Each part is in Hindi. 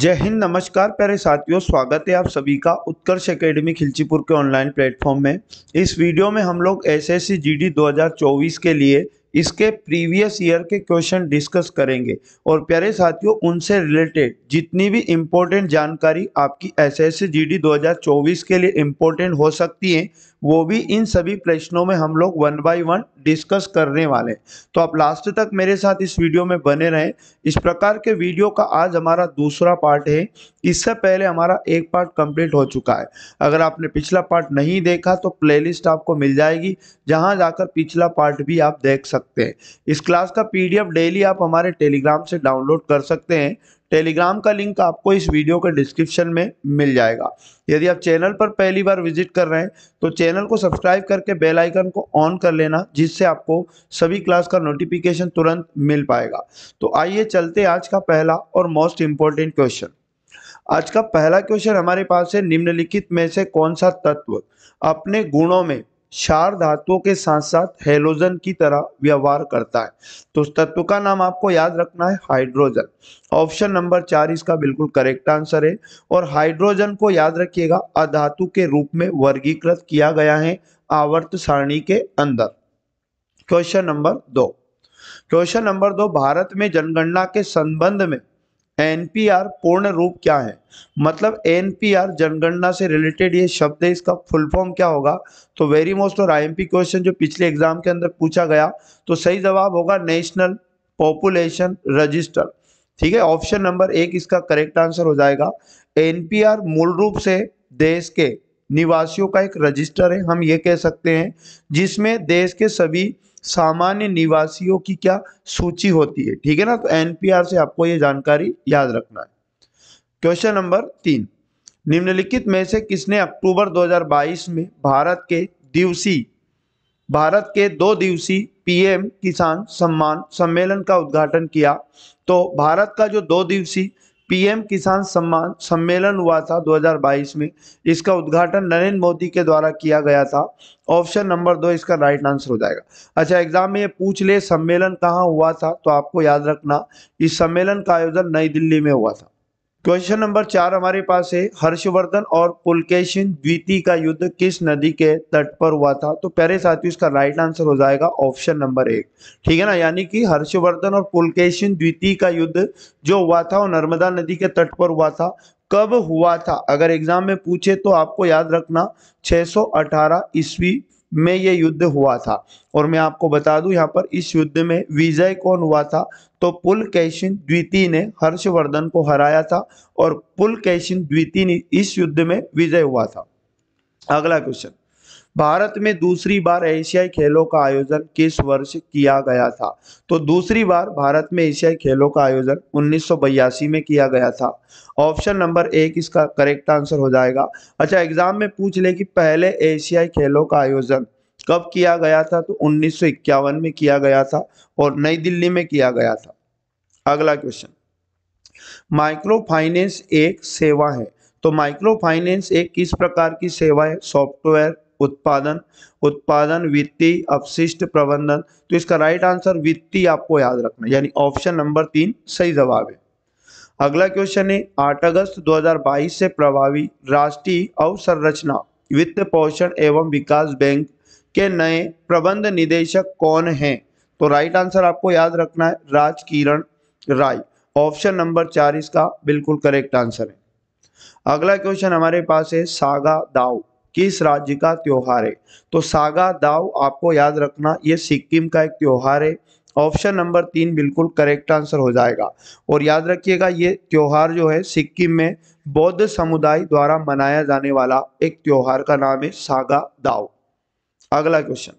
जय हिंद नमस्कार प्यारे साथियों स्वागत है आप सभी का उत्कर्ष एकेडमी खिलचीपुर के ऑनलाइन प्लेटफॉर्म में इस वीडियो में हम लोग एसएससी जीडी 2024 के लिए इसके प्रीवियस ईयर के क्वेश्चन डिस्कस करेंगे और प्यारे साथियों उनसे रिलेटेड जितनी भी इम्पोर्टेंट जानकारी आपकी एस एस जी 2024 के लिए इम्पोर्टेंट हो सकती है वो भी इन सभी प्रश्नों में हम लोग वन बाई वन डिस्कस करने वाले तो आप लास्ट तक मेरे साथ इस वीडियो में बने रहें इस प्रकार के वीडियो का आज हमारा दूसरा पार्ट है इससे पहले हमारा एक पार्ट कंप्लीट हो चुका है अगर आपने पिछला पार्ट नहीं देखा तो प्लेलिस्ट आपको मिल जाएगी जहां जाकर पिछला पार्ट भी आप देख सकते हैं इस क्लास का पीडीएफ डेली आप हमारे टेलीग्राम से डाउनलोड कर सकते हैं टेलीग्राम का लिंक आपको इस वीडियो के डिस्क्रिप्शन में मिल जाएगा यदि आप चैनल पर पहली बार विजिट कर रहे हैं तो चैनल को सब्सक्राइब करके बेल आइकन को ऑन कर लेना जिससे आपको सभी क्लास का नोटिफिकेशन तुरंत मिल पाएगा तो आइए चलते आज का पहला और मोस्ट इम्पोर्टेंट क्वेश्चन आज का पहला क्वेश्चन हमारे पास है निम्नलिखित में से कौन सा तत्व अपने गुणों में क्षार धातुओं के साथ साथ हेलोजन की तरह व्यवहार करता है तो उस तत्व का नाम आपको याद रखना है हाइड्रोजन ऑप्शन नंबर चार इसका बिल्कुल करेक्ट आंसर है और हाइड्रोजन को याद रखिएगा अधातु के रूप में वर्गीकृत किया गया है आवर्त सारणी के अंदर क्वेश्चन नंबर दो क्वेश्चन नंबर दो भारत में जनगणना के संबंध में एनपीआर पूर्ण रूप क्या है मतलब एनपीआर जनगणना से रिलेटेड ये शब्द है इसका फुल फॉर्म क्या होगा तो वेरी मोस्ट और आईएमपी क्वेश्चन जो पिछले एग्जाम के अंदर पूछा गया तो सही जवाब होगा नेशनल पॉपुलेशन रजिस्टर ठीक है ऑप्शन नंबर एक इसका करेक्ट आंसर हो जाएगा एनपीआर मूल रूप से देश के निवासियों का एक रजिस्टर है हम ये कह सकते हैं जिसमें देश के सभी सामान्य निवासियों की क्या सूची होती है ठीक है ना तो एनपीआर से आपको ये जानकारी याद रखना है क्वेश्चन नंबर तीन निम्नलिखित में से किसने अक्टूबर 2022 में भारत के दिवसीय भारत के दो दिवसीय पीएम किसान सम्मान सम्मेलन का उद्घाटन किया तो भारत का जो दो दिवसीय पीएम किसान सम्मान सम्मेलन हुआ था 2022 में इसका उद्घाटन नरेंद्र मोदी के द्वारा किया गया था ऑप्शन नंबर दो इसका राइट आंसर हो जाएगा अच्छा एग्जाम में ये पूछ ले सम्मेलन कहाँ हुआ था तो आपको याद रखना इस सम्मेलन का आयोजन नई दिल्ली में हुआ था क्वेश्चन नंबर चार हमारे पास है हर्षवर्धन और पुलकेशन द्वितीय का युद्ध किस नदी के तट पर हुआ था तो प्यारे साथियों इसका राइट आंसर हो जाएगा ऑप्शन नंबर एक ठीक है ना यानी कि हर्षवर्धन और पुलकेशन द्वितीय का युद्ध जो हुआ था वो नर्मदा नदी के तट पर हुआ था कब हुआ था अगर एग्जाम में पूछे तो आपको याद रखना 618 ईस्वी में ये युद्ध हुआ था और मैं आपको बता दूं यहाँ पर इस युद्ध में विजय कौन हुआ था तो पुल कैशिन द्वितीय ने हर्षवर्धन को हराया था और पुल कैशिन द्वितीय ने इस युद्ध में विजय हुआ था अगला क्वेश्चन भारत में दूसरी बार एशियाई खेलों का आयोजन किस वर्ष किया गया था तो दूसरी बार भारत में एशियाई खेलों का आयोजन उन्नीस में किया गया था ऑप्शन नंबर एक इसका करेक्ट आंसर हो जाएगा अच्छा एग्जाम में पूछ ले कि पहले एशियाई खेलों का आयोजन कब किया गया था तो उन्नीस में किया गया था और नई दिल्ली में किया गया था अगला क्वेश्चन माइक्रो फाइनेंस एक सेवा है तो माइक्रो फाइनेंस एक किस प्रकार की सेवा है सॉफ्टवेयर उत्पादन उत्पादन वित्तीय अपशिष्ट प्रबंधन तो इसका राइट आंसर वित्तीय आपको याद रखना यानी ऑप्शन नंबर तीन सही जवाब है अगला क्वेश्चन है 8 अगस्त 2022 से प्रभावी राष्ट्रीय अवसंरचना वित्त पोषण एवं विकास बैंक के नए प्रबंध निदेशक कौन हैं तो राइट आंसर आपको याद रखना है राजकिरण राय ऑप्शन नंबर चार इसका बिल्कुल करेक्ट आंसर है अगला क्वेश्चन हमारे पास है सागा दाऊ किस राज्य का त्यौहार है तो सागा दाव आपको याद रखना ये सिक्किम का एक त्यौहार है ऑप्शन नंबर तीन बिल्कुल करेक्ट आंसर हो जाएगा और याद रखिएगा ये त्यौहार जो है सिक्किम में बौद्ध समुदाय द्वारा मनाया जाने वाला एक त्यौहार का नाम है सागा दाव अगला क्वेश्चन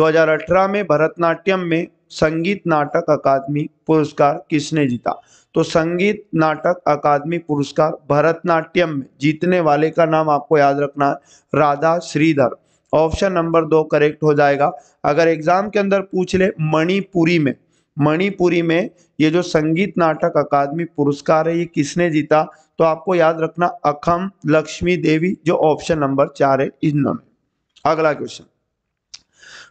2018 में भरतनाट्यम में संगीत नाटक अकादमी पुरस्कार किसने जीता तो संगीत नाटक अकादमी पुरस्कार भरतनाट्यम में जीतने वाले का नाम आपको याद रखना है राधा श्रीधर ऑप्शन नंबर दो करेक्ट हो जाएगा अगर एग्जाम के अंदर पूछ ले मणिपुरी में मणिपुरी में ये जो संगीत नाटक अकादमी पुरस्कार है ये किसने जीता तो आपको याद रखना अखम लक्ष्मी देवी जो ऑप्शन नंबर चार है इनमें अगला क्वेश्चन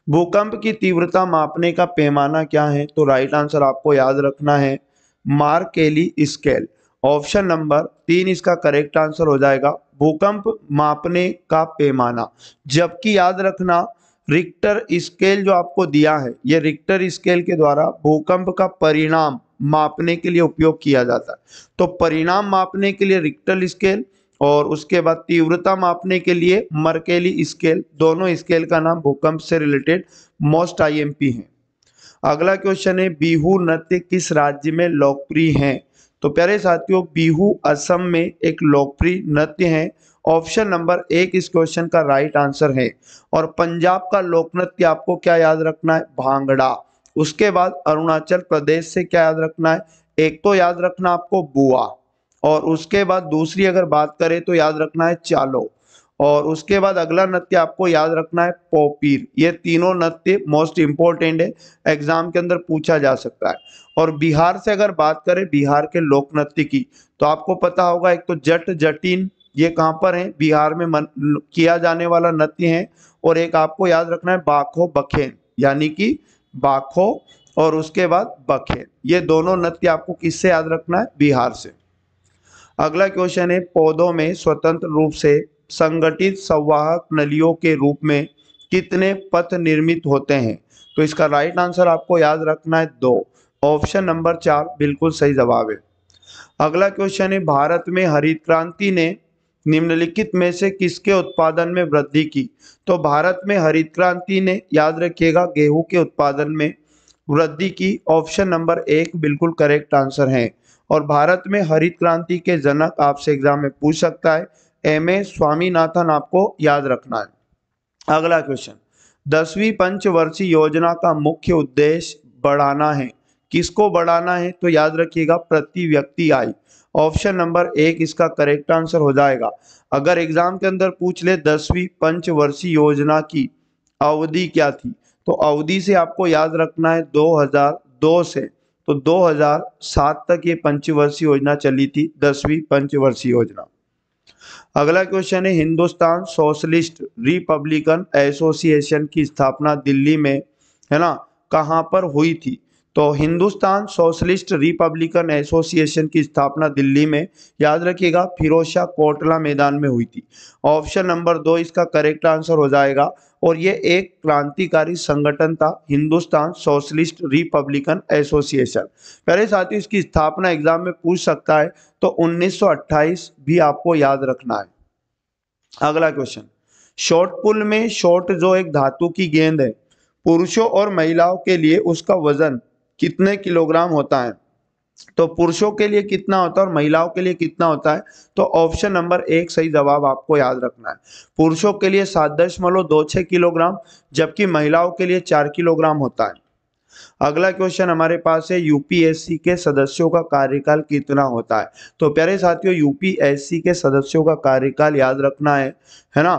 भूकंप की तीव्रता मापने का पैमाना क्या है तो राइट आंसर आपको याद रखना है मार्केली स्केल ऑप्शन नंबर तीन इसका करेक्ट आंसर हो जाएगा भूकंप मापने का पैमाना जबकि याद रखना रिक्टर स्केल जो आपको दिया है ये रिक्टर स्केल के द्वारा भूकंप का परिणाम मापने के लिए उपयोग किया जाता है तो परिणाम मापने के लिए रिक्टर स्केल और उसके बाद तीव्रता मापने के लिए मरकेली स्केल दोनों स्केल का नाम भूकंप से रिलेटेड मोस्ट आईएमपी है अगला क्वेश्चन है बिहू नृत्य किस राज्य में लोकप्रिय है तो प्यारे साथियों बिहू असम में एक लोकप्रिय नृत्य है ऑप्शन नंबर एक इस क्वेश्चन का राइट आंसर है और पंजाब का लोक नृत्य आपको क्या याद रखना है भांगड़ा उसके बाद अरुणाचल प्रदेश से क्या याद रखना है एक तो याद रखना आपको बुआ और उसके बाद दूसरी अगर बात करें तो याद रखना है चालो और उसके बाद अगला नृत्य आपको याद रखना है पोपीर ये तीनों नृत्य मोस्ट इम्पोर्टेंट है एग्जाम के अंदर पूछा जा सकता है और बिहार से अगर बात करें बिहार के लोक नृत्य की तो आपको पता होगा एक तो जट जटिन ये कहाँ पर है बिहार में मन, किया जाने वाला नृत्य है और एक आपको याद रखना है बाखो बखेन यानी कि बाखो और उसके बाद बखेन ये दोनों नृत्य आपको किससे याद रखना है बिहार से अगला क्वेश्चन है पौधों में स्वतंत्र रूप से संगठित संवाहक नलियों के रूप में कितने पथ निर्मित होते हैं तो इसका राइट आंसर आपको याद रखना है दो ऑप्शन नंबर चार बिल्कुल सही जवाब है अगला क्वेश्चन है भारत में हरित क्रांति ने निम्नलिखित में से किसके उत्पादन में वृद्धि की तो भारत में हरित क्रांति ने याद रखिएगा गेहूं के उत्पादन में वृद्धि की ऑप्शन नंबर एक बिल्कुल करेक्ट आंसर है और भारत में हरित क्रांति के जनक आपसे एग्जाम में पूछ सकता है एम ए स्वामीनाथन आपको याद रखना है अगला क्वेश्चन दसवीं पंचवर्षीय योजना का मुख्य उद्देश्य बढ़ाना है किसको बढ़ाना है तो याद रखिएगा प्रति व्यक्ति आय ऑप्शन नंबर एक इसका करेक्ट आंसर हो जाएगा अगर एग्जाम के अंदर पूछ ले दसवीं पंचवर्षीय योजना की अवधि क्या थी तो अवधि से आपको याद रखना है 2002 से तो 2007 तक ये पंचवर्षीय योजना चली थी दसवीं पंचवर्षीय योजना अगला क्वेश्चन है हिंदुस्तान सोशलिस्ट रिपब्लिकन एसोसिएशन की स्थापना दिल्ली में है ना कहाँ पर हुई थी तो हिंदुस्तान सोशलिस्ट रिपब्लिकन एसोसिएशन की स्थापना दिल्ली में याद रखिएगा फिरोज शाह कोटला मैदान में हुई थी ऑप्शन नंबर दो इसका करेक्ट आंसर हो जाएगा और ये एक क्रांतिकारी संगठन था हिंदुस्तान सोशलिस्ट रिपब्लिकन एसोसिएशन पहले साथियों इसकी स्थापना एग्जाम में पूछ सकता है तो 1928 भी आपको याद रखना है अगला क्वेश्चन शॉर्ट पुल में शॉर्ट जो एक धातु की गेंद है पुरुषों और महिलाओं के लिए उसका वजन कितने किलोग्राम होता है तो पुरुषों के लिए कितना होता है और महिलाओं के लिए कितना होता है तो ऑप्शन नंबर एक सही जवाब आपको याद रखना है पुरुषों के लिए सात दशमलव दो छह किलोग्राम जबकि महिलाओं के लिए चार किलोग्राम होता है अगला क्वेश्चन हमारे पास है यूपीएससी के सदस्यों का कार्यकाल कितना होता है तो प्यारे साथियों यूपीएससी के सदस्यों का कार्यकाल याद रखना है है ना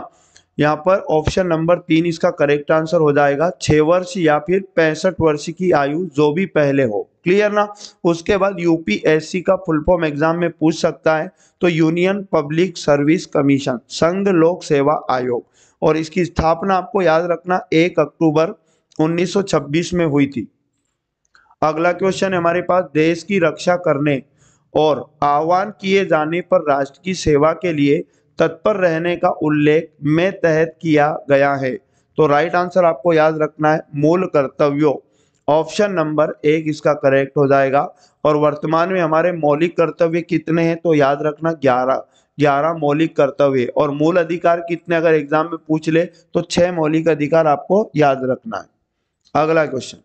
यहाँ पर ऑप्शन नंबर तीन इसका करेक्ट आंसर हो जाएगा छह वर्ष या फिर पैंसठ वर्ष की आयु जो भी पहले हो क्लियर ना उसके बाद यूपीएससी का फुल फॉर्म एग्जाम में पूछ सकता है तो यूनियन पब्लिक सर्विस कमीशन संघ लोक सेवा आयोग और इसकी स्थापना आपको याद रखना एक अक्टूबर 1926 में हुई थी अगला क्वेश्चन हमारे पास देश की रक्षा करने और आह्वान किए जाने पर राष्ट्र की सेवा के लिए तत्पर रहने का उल्लेख में तहत किया गया है तो राइट आंसर आपको याद रखना है मूल कर्तव्यों ऑप्शन नंबर एक इसका करेक्ट हो जाएगा और वर्तमान में हमारे मौलिक कर्तव्य कितने हैं तो याद रखना ग्यारह ग्यारह मौलिक कर्तव्य और मूल अधिकार कितने अगर एग्जाम में पूछ ले तो छह मौलिक अधिकार आपको याद रखना है अगला क्वेश्चन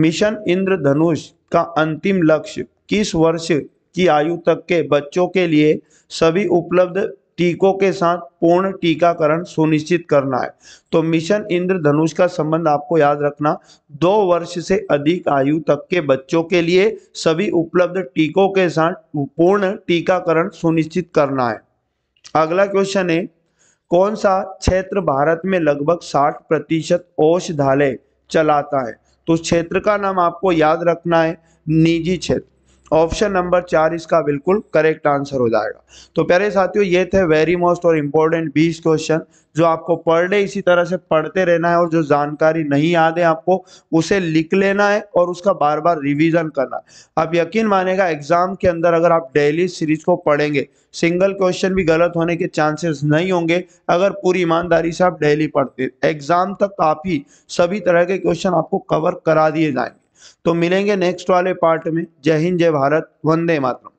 मिशन इंद्रधनुष का अंतिम लक्ष्य किस वर्ष की आयु तक के बच्चों के लिए सभी उपलब्ध टीकों के साथ पूर्ण टीकाकरण सुनिश्चित करना है तो मिशन इंद्रधनुष का संबंध आपको याद रखना दो वर्ष से अधिक आयु तक के बच्चों के लिए सभी उपलब्ध टीकों के साथ पूर्ण टीकाकरण सुनिश्चित करना है अगला क्वेश्चन है कौन सा क्षेत्र भारत में लगभग 60 प्रतिशत औषधालय चलाता है तो क्षेत्र का नाम आपको याद रखना है निजी क्षेत्र ऑप्शन नंबर चार इसका बिल्कुल करेक्ट आंसर हो जाएगा तो प्यारे साथियों ये थे वेरी मोस्ट और इम्पोर्टेंट बीस क्वेश्चन जो आपको पर डे इसी तरह से पढ़ते रहना है और जो जानकारी नहीं याद है आपको उसे लिख लेना है और उसका बार बार रिवीजन करना है आप यकीन मानेगा एग्जाम के अंदर अगर आप डेली सीरीज को पढ़ेंगे सिंगल क्वेश्चन भी गलत होने के चांसेस नहीं होंगे अगर पूरी ईमानदारी से आप डेली पढ़ते एग्जाम तक काफ़ी सभी तरह के क्वेश्चन आपको कवर करा दिए जाएंगे तो मिलेंगे नेक्स्ट वाले पार्ट में जय हिंद जय भारत वंदे मातरम